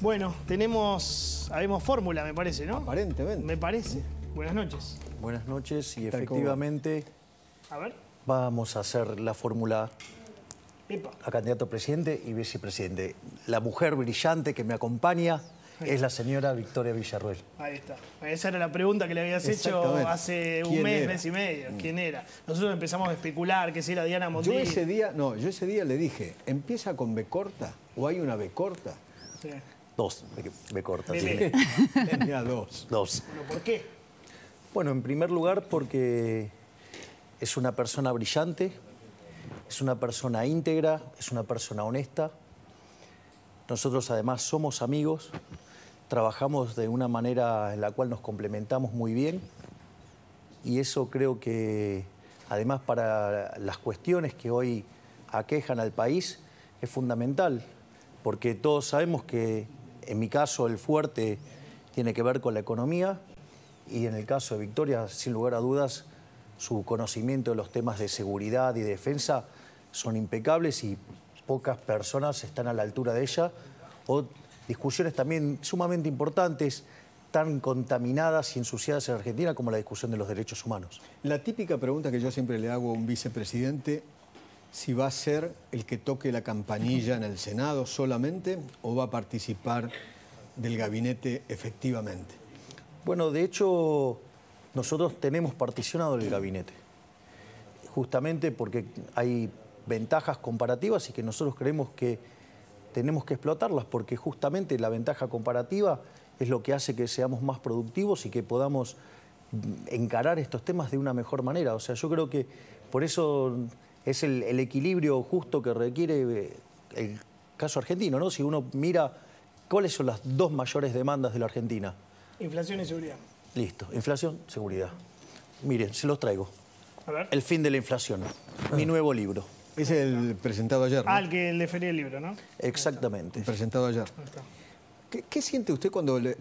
Bueno, tenemos, habemos fórmula, me parece, ¿no? Aparentemente. Me parece. Buenas noches. Buenas noches y efectivamente a ver. vamos a hacer la fórmula a candidato presidente y vicepresidente. La mujer brillante que me acompaña es la señora Victoria Villarruel. Ahí está. Esa era la pregunta que le habías hecho hace un mes, mes y medio. Mm. ¿Quién era? Nosotros empezamos a especular que si era Diana Mondino. Yo ese día, no, yo ese día le dije, ¿empieza con B corta o hay una B corta? Dos, me, corta. Tenía, tenía dos. ¿por qué? Bueno, en primer lugar porque es una persona brillante, es una persona íntegra, es una persona honesta. Nosotros además somos amigos, trabajamos de una manera en la cual nos complementamos muy bien y eso creo que además para las cuestiones que hoy aquejan al país es fundamental porque todos sabemos que en mi caso el fuerte tiene que ver con la economía y en el caso de Victoria, sin lugar a dudas, su conocimiento de los temas de seguridad y defensa son impecables y pocas personas están a la altura de ella. O discusiones también sumamente importantes, tan contaminadas y ensuciadas en Argentina como la discusión de los derechos humanos. La típica pregunta que yo siempre le hago a un vicepresidente si va a ser el que toque la campanilla en el Senado solamente o va a participar del gabinete efectivamente. Bueno, de hecho, nosotros tenemos particionado el gabinete, justamente porque hay ventajas comparativas y que nosotros creemos que tenemos que explotarlas, porque justamente la ventaja comparativa es lo que hace que seamos más productivos y que podamos encarar estos temas de una mejor manera. O sea, yo creo que por eso es el, equilibrio justo que requiere eh, el caso argentino, ¿no? Si uno mira cuáles son las dos mayores demandas de la Argentina. Inflación y seguridad. Listo, inflación, seguridad. Miren, se los traigo. A ver. El fin de la inflación, mi ah. nuevo libro. Es el presentado ayer. ¿no? Ah, el que el libro, ¿no? Exactamente. El presentado ayer. ¿Qué, siente usted cuando le,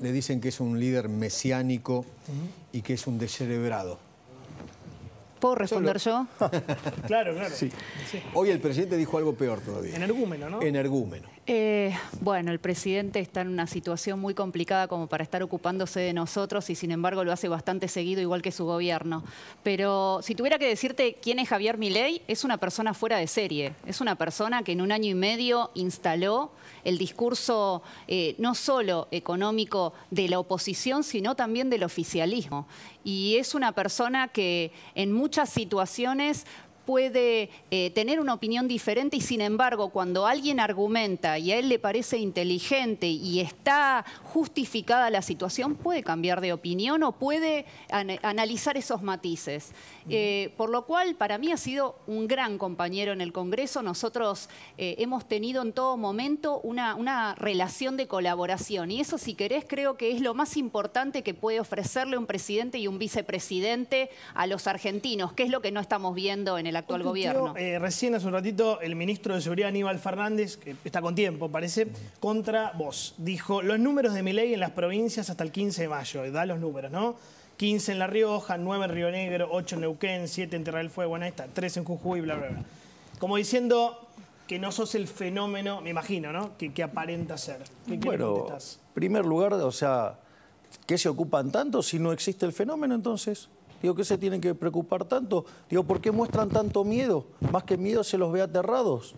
dicen que es un líder mesiánico y que es un descerebrado? ¿Puedo responder yo? claro, claro. Hoy el presidente dijo algo peor todavía. Energúmeno, ¿no? Energúmeno. Eh, bueno, el presidente está en una situación muy complicada como para estar ocupándose de nosotros y sin embargo lo hace bastante seguido, igual que su gobierno. Pero si tuviera que decirte quién es Javier Milei, es una persona fuera de serie. Es una persona que en un año y medio instaló el discurso eh, no solo económico de la oposición, sino también del oficialismo. Y es una persona que en muchos muchas situaciones puede eh, tener una opinión diferente y sin embargo cuando alguien argumenta y a él le parece inteligente y está justificada la situación, puede cambiar de opinión o puede analizar esos matices. Eh, por lo cual para mí ha sido un gran compañero en el Congreso. Nosotros eh, hemos tenido en todo momento una, una relación de colaboración y eso si querés creo que es lo más importante que puede ofrecerle un presidente y un vicepresidente a los argentinos, que es lo que no estamos viendo en el actual gobierno. Eh, recién hace un ratito el ministro de Seguridad Aníbal Fernández, que está con tiempo parece, contra vos. Dijo, los números de mi ley en las provincias hasta el 15 de mayo, da los números, ¿no? 15 en La Rioja, 9 en Río Negro, 8 en Neuquén, 7 en Terra del Fuego, bueno, ahí está, 3 en Jujuy, bla, bla, bla. Como diciendo, que no sos el fenómeno, me imagino, ¿no? Que, aparenta ser. ¿Qué, bueno, en primer lugar, o sea, ¿qué se ocupan tanto si no existe el fenómeno entonces? Digo, ¿qué se tienen que preocupar tanto? Digo, ¿por qué muestran tanto miedo? Más que miedo se los ve aterrados.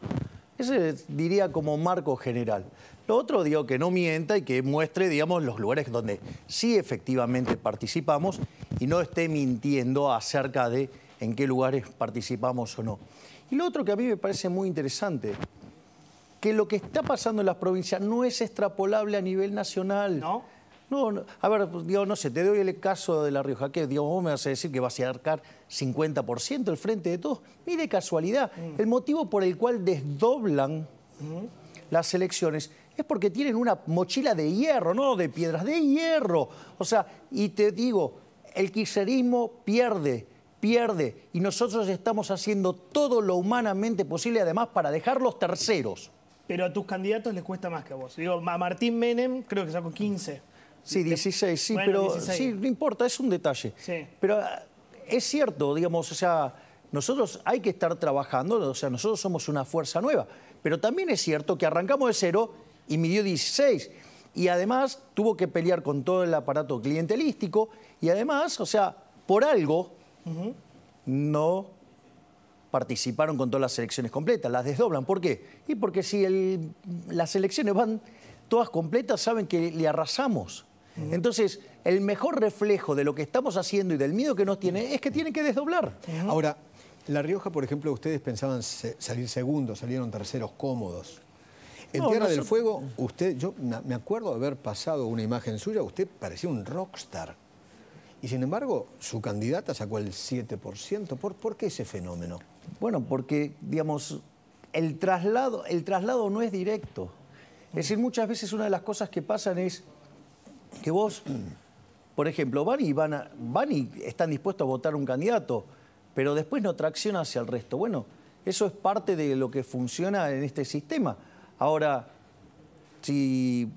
Ese diría como marco general. Lo otro, digo, que no mienta y que muestre, digamos, los lugares donde sí efectivamente participamos y no esté mintiendo acerca de en qué lugares participamos o no. Y lo otro que a mí me parece muy interesante, que lo que está pasando en las provincias no es extrapolable a nivel nacional. No no, a ver, pues, digo, no sé, te doy el caso de La Rioja, que digo, vos me vas a decir que vas a arcar 50% el frente de todos. Mire casualidad, mm. el motivo por el cual desdoblan mm. las elecciones es porque tienen una mochila de hierro, no de piedras, de hierro. O sea, y te digo, el quiserismo pierde, pierde, y nosotros estamos haciendo todo lo humanamente posible, además, para dejar los terceros. Pero a tus candidatos les cuesta más que a vos. Digo, a Martín Menem creo que sacó 15. Sí, 16, sí, pero sí, no importa, es un detalle. Pero eh, es cierto, digamos, o sea, nosotros hay que estar trabajando, o sea, nosotros somos una fuerza nueva, pero también es cierto que arrancamos de cero y midió 16. Y además tuvo que pelear con todo el aparato clientelístico y además, o sea, por algo no participaron con todas las elecciones completas, las desdoblan. ¿Por qué? Y porque si las elecciones van todas completas, saben que le arrasamos. Entonces, el mejor reflejo de lo que estamos haciendo y del miedo que nos tiene es que tienen que desdoblar. Ahora, La Rioja, por ejemplo, ustedes pensaban salir segundos, salieron terceros cómodos. En Tierra del Fuego, usted, yo me acuerdo de haber pasado una imagen suya, usted parecía un rockstar. Y sin embargo, su candidata sacó el 7%. ¿Por, qué ese fenómeno? Bueno, porque, digamos, el traslado, el traslado no es directo. Es decir, muchas veces una de las cosas que pasan es, que vos, por ejemplo, van y, van, y están dispuestos a votar un candidato, pero después no tracciona hacia el resto. Bueno, eso es parte de lo que funciona en este sistema. Ahora, si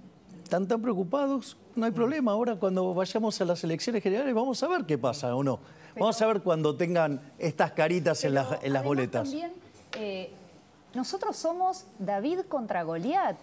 están tan preocupados, no hay problema. Ahora cuando vayamos a las elecciones generales vamos a ver qué pasa o no. vamos a ver cuando tengan estas caritas en las, en las boletas. Eh, nosotros somos David contra Goliat.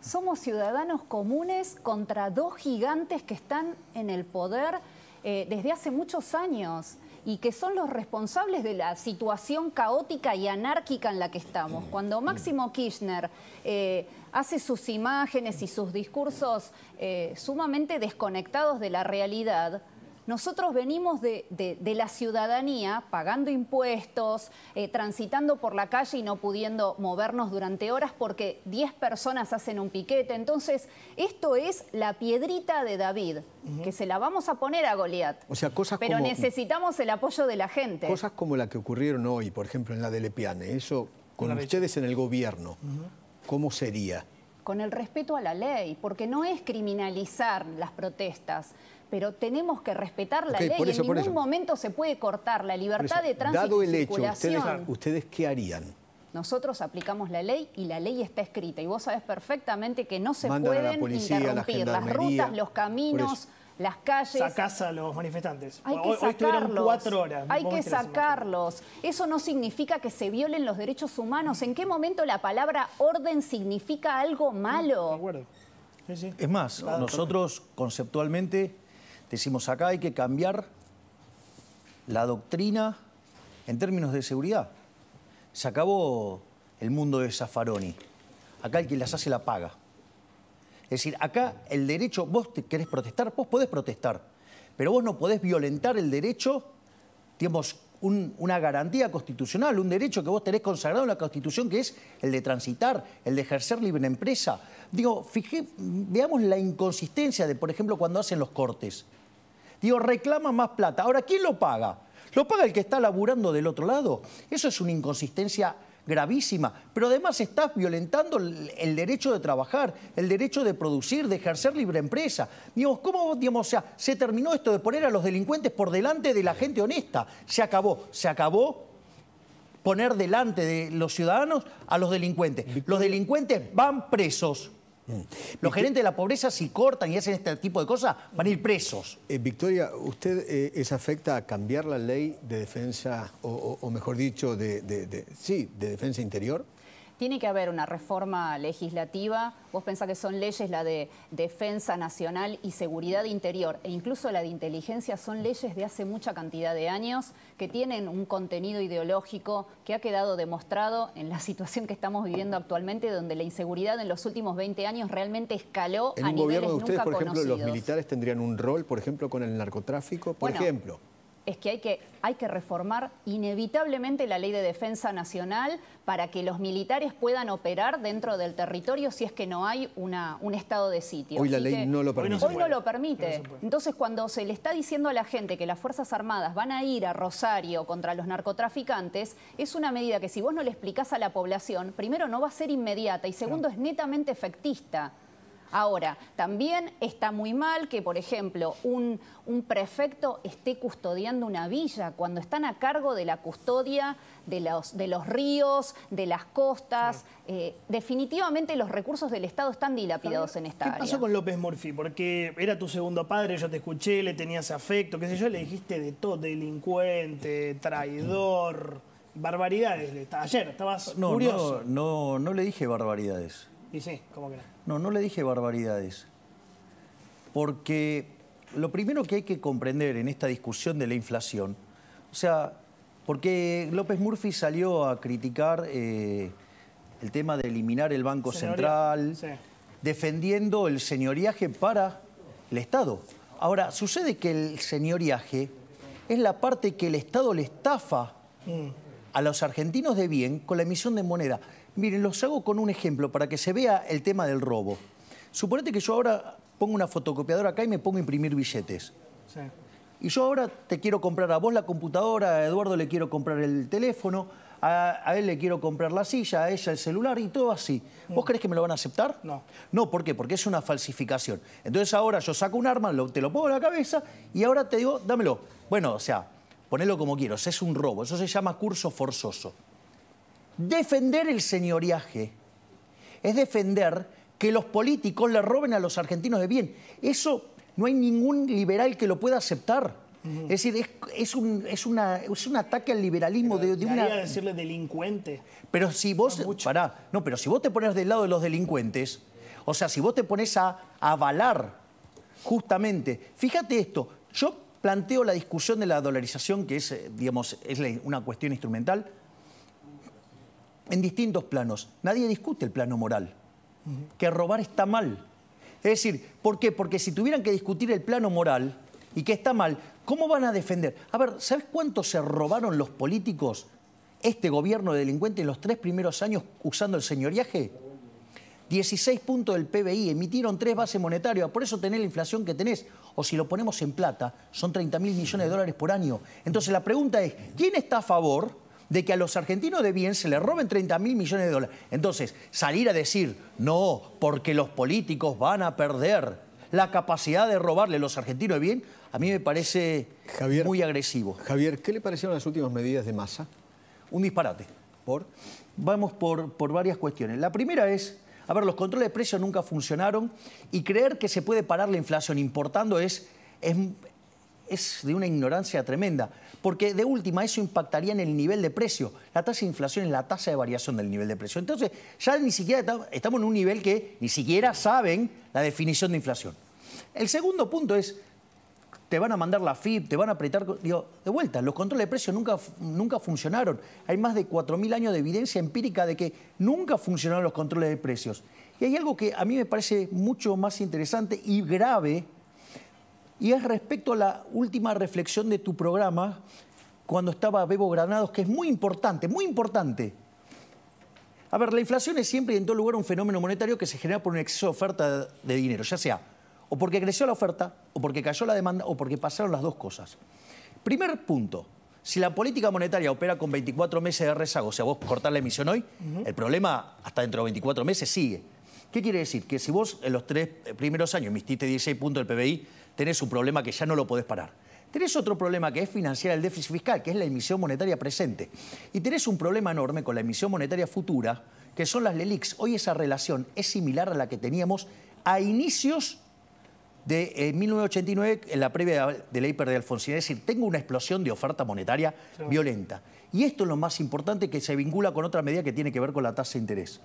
Somos ciudadanos comunes contra dos gigantes que están en el poder eh, desde hace muchos años y que son los responsables de la situación caótica y anárquica en la que estamos. Cuando Máximo Kirchner eh, hace sus imágenes y sus discursos eh, sumamente desconectados de la realidad, nosotros venimos de, la ciudadanía pagando impuestos, eh, transitando por la calle y no pudiendo movernos durante horas porque 10 personas hacen un piquete. Entonces, esto es la piedrita de David, que se la vamos a poner a Goliat. O sea, cosas Pero necesitamos el apoyo de la gente. Cosas como la que ocurrieron hoy, por ejemplo, en la de Lepiane, eso con ustedes en el gobierno, ¿cómo sería? con el respeto a la ley, porque no es criminalizar las protestas, pero tenemos que respetar la ley. en ningún momento se puede cortar la libertad de tránsito. Dado el hecho, ¿ustedes, qué harían? Nosotros aplicamos la ley y la ley está escrita. Y vos sabés perfectamente que no se pueden interrumpir las rutas, los caminos las calles. Sacás a los manifestantes. Hay que hoy, sacarlos. cuatro horas. Hay que sacarlos. Eso no significa que se violen los derechos humanos. ¿En qué momento la palabra orden significa algo malo? de acuerdo. Es más, nosotros conceptualmente Decimos acá hay que cambiar la doctrina en términos de seguridad. Se acabó el mundo de Zaffaroni. Acá el que las hace la paga. Es decir, acá el derecho, vos querés protestar, vos podés protestar, pero vos no podés violentar el derecho, digamos, una garantía constitucional, un derecho que vos tenés consagrado en la Constitución, que es el de transitar, el de ejercer libre empresa. Digo, fijé, veamos la inconsistencia de, por ejemplo, cuando hacen los cortes. Digo, reclama más plata. Ahora, ¿quién lo paga? ¿Lo paga el que está laburando del otro lado? Eso es una inconsistencia gravísima, pero además estás violentando el derecho de trabajar, el derecho de producir, de ejercer libre empresa. Digo, ¿cómo, digamos, se terminó esto de poner a los delincuentes por delante de la gente honesta? Se acabó, se acabó poner delante de los ciudadanos a los delincuentes. Los delincuentes van presos. Los gerentes de la pobreza, si cortan y hacen este tipo de cosas, van a ir presos. Eh, Victoria, ¿usted eh, es afecta a cambiar la ley de defensa, o, mejor dicho, sí, de defensa interior? ¿Tiene que haber una reforma legislativa? ¿Vos pensás que son leyes la de defensa nacional y seguridad interior e incluso la de inteligencia? Son leyes de hace mucha cantidad de años que tienen un contenido ideológico que ha quedado demostrado en la situación que estamos viviendo actualmente, donde la inseguridad en los últimos 20 años realmente escaló en a niveles gobierno de ustedes, nunca por ejemplo, los militares tendrían un rol, por ejemplo, con el narcotráfico, por ejemplo es que hay que, hay que reformar inevitablemente la ley de defensa nacional para que los militares puedan operar dentro del territorio si es que no hay un estado de sitio. Hoy la ley no lo permite. Hoy no, lo permite. Entonces, cuando se le está diciendo a la gente que las Fuerzas Armadas van a ir a Rosario contra los narcotraficantes, es una medida que si vos no le explicás a la población, primero no va a ser inmediata y segundo es netamente efectista. Ahora, también está muy mal que, por ejemplo, un, prefecto esté custodiando una villa cuando están a cargo de la custodia de los, de los ríos, de las costas. Eh, definitivamente los recursos del Estado están dilapidados en esta área. ¿Qué pasó con López Murphy? Porque era tu segundo padre, yo te escuché, le tenías afecto, qué sé yo, le dijiste de todo, delincuente, traidor, barbaridades. Ayer estabas curioso. no, no le dije barbaridades. Y ¿cómo que no? No, le dije barbaridades. Porque lo primero que hay que comprender en esta discusión de la inflación, o sea, porque López Murphy salió a criticar eh, el tema de eliminar el Banco Central, defendiendo el señoriaje para el Estado. Ahora, sucede que el señoriaje es la parte que el Estado le estafa mm. a los argentinos de bien con la emisión de moneda. Miren, los hago con un ejemplo para que se vea el tema del robo. Suponete que yo ahora pongo una fotocopiadora acá y me pongo a imprimir billetes. Sí. Y yo ahora te quiero comprar a vos la computadora, a Eduardo le quiero comprar el teléfono, a, él le quiero comprar la silla, a ella el celular y todo así. ¿Vos mm. crees que me lo van a aceptar? No. No, ¿por qué? Porque es una falsificación. Entonces ahora yo saco un arma, te lo pongo en la cabeza y ahora te digo, dámelo. Bueno, o sea, ponelo como quiero, es un robo. Eso se llama curso forzoso. Defender el señoriaje es defender que los políticos le roben a los argentinos de bien. Eso no hay ningún liberal que lo pueda aceptar. Es decir, es, un, ataque al liberalismo pero de, de una. decirle delincuente. Pero si vos. no, pero si vos te pones del lado de los delincuentes, o sea, si vos te pones a, a avalar, justamente. Fíjate esto, yo planteo la discusión de la dolarización, que es, eh, digamos, es una cuestión instrumental, en distintos planos. Nadie discute el plano moral, que robar está mal. Es decir, ¿por qué? Porque si tuvieran que discutir el plano moral y que está mal, ¿cómo van a defender? A ver, ¿sabes cuánto se robaron los políticos, este gobierno de delincuente, en los tres primeros años usando el señoriaje? 16 puntos del PBI, emitieron tres bases monetarias, por eso tenés la inflación que tenés. O si lo ponemos en plata, son 30 mil millones de dólares por año. Entonces la pregunta es, ¿quién está a favor? de que a los argentinos de bien se les roben 30 mil millones de dólares. Entonces, salir a decir, no, porque los políticos van a perder la capacidad de robarle a los argentinos de bien, a mí me parece muy agresivo. Javier, ¿qué le parecieron las últimas medidas de masa? Un disparate. ¿Por? Vamos por, por varias cuestiones. La primera es, a ver, los controles de precios nunca funcionaron y creer que se puede parar la inflación importando es, es, es de una ignorancia tremenda, porque de última eso impactaría en el nivel de precio. La tasa de inflación es la tasa de variación del nivel de precio. Entonces, ya ni siquiera estamos en un nivel que ni siquiera saben la definición de inflación. El segundo punto es, te van a mandar la FIP, te van a apretar. Digo, de vuelta, los controles de precios nunca, nunca funcionaron. Hay más de 4.000 años de evidencia empírica de que nunca funcionaron los controles de precios. Y hay algo que a mí me parece mucho más interesante y grave y es respecto a la última reflexión de tu programa, cuando estaba Bebo Granados, que es muy importante, muy importante. A ver, la inflación es siempre y en todo lugar un fenómeno monetario que se genera por un exceso de oferta de dinero, ya sea o porque creció la oferta, o porque cayó la demanda, o porque pasaron las dos cosas. Primer punto, si la política monetaria opera con 24 meses de rezago, o sea, vos cortar la emisión hoy, el problema hasta dentro de 24 meses sigue. ¿Qué quiere decir? Que si vos en los tres primeros años emitiste 16 puntos del PBI, tenés un problema que ya no lo podés parar. Tenés otro problema que es financiar el déficit fiscal, que es la emisión monetaria presente. Y tenés un problema enorme con la emisión monetaria futura, que son las LELIX. Hoy esa relación es similar a la que teníamos a inicios de 1989, eh, en la previa de la hiper de Alfonsín. Es decir, tengo una explosión de oferta monetaria violenta. Y esto es lo más importante que se vincula con otra medida que tiene que ver con la tasa de interés.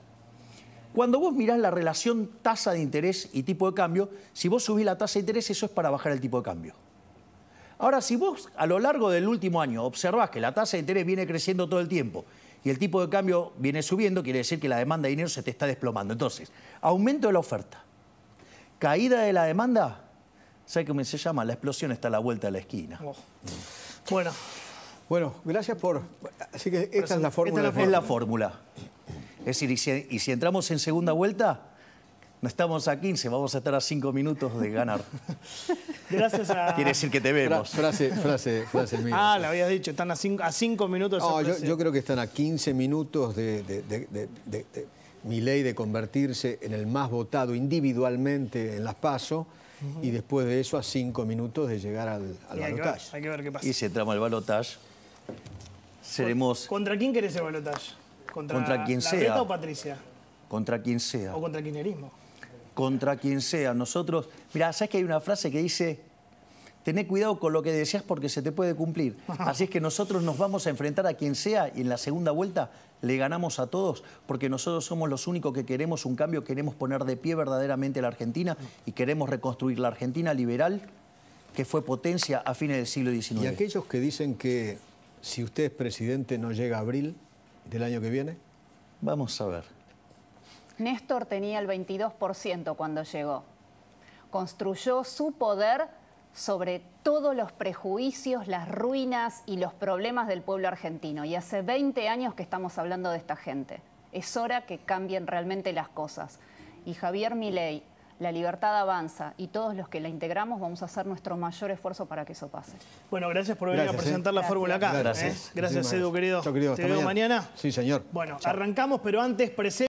Cuando vos mirás la relación tasa de interés y tipo de cambio, si vos subís la tasa de interés, eso es para bajar el tipo de cambio. Ahora, si vos a lo largo del último año observás que la tasa de interés viene creciendo todo el tiempo y el tipo de cambio viene subiendo, quiere decir que la demanda de dinero se te está desplomando. Entonces, aumento de la oferta, caída de la demanda, ¿sabes cómo se llama? La explosión está a la vuelta de la esquina. Oh. Bueno. Bueno, gracias por... Así que esta es la fórmula. Esta es la fórmula. Es decir, y si, entramos en segunda vuelta, no estamos a 15, vamos a estar a 5 minutos de ganar. Gracias a... Quiere decir que te vemos. frase, frase, frase mía. Ah, lo habías dicho, están a 5 a cinco minutos. No, yo, creo que están a 15 minutos de, mi ley de convertirse en el más votado individualmente en las PASO y después de eso a 5 minutos de llegar al, hay balotaje. Que ver, qué pasa. Y si entramos al balotaje, seremos... ¿Contra quién querés el balotaje? Contra, quien sea. sea. o Patricia? Contra quien sea. O contra el Contra quien sea. Nosotros, mira, ¿sabes que hay una frase que dice, tené cuidado con lo que deseas porque se te puede cumplir. Así es que nosotros nos vamos a enfrentar a quien sea y en la segunda vuelta le ganamos a todos porque nosotros somos los únicos que queremos un cambio, queremos poner de pie verdaderamente la Argentina y queremos reconstruir la Argentina liberal que fue potencia a fines del siglo XIX. Y aquellos que dicen que si usted es presidente no llega abril, del año que viene? Vamos a ver. Néstor tenía el 22% cuando llegó. Construyó su poder sobre todos los prejuicios, las ruinas y los problemas del pueblo argentino. Y hace 20 años que estamos hablando de esta gente. Es hora que cambien realmente las cosas. Y Javier Milei la libertad avanza y todos los que la integramos vamos a hacer nuestro mayor esfuerzo para que eso pase. Bueno, gracias por venir a ¿eh? presentar la fórmula acá. ¿eh? Gracias. Gracias, Edu, querido. Yo, Te veo mañana. Sí, señor. Bueno, arrancamos, pero antes presente.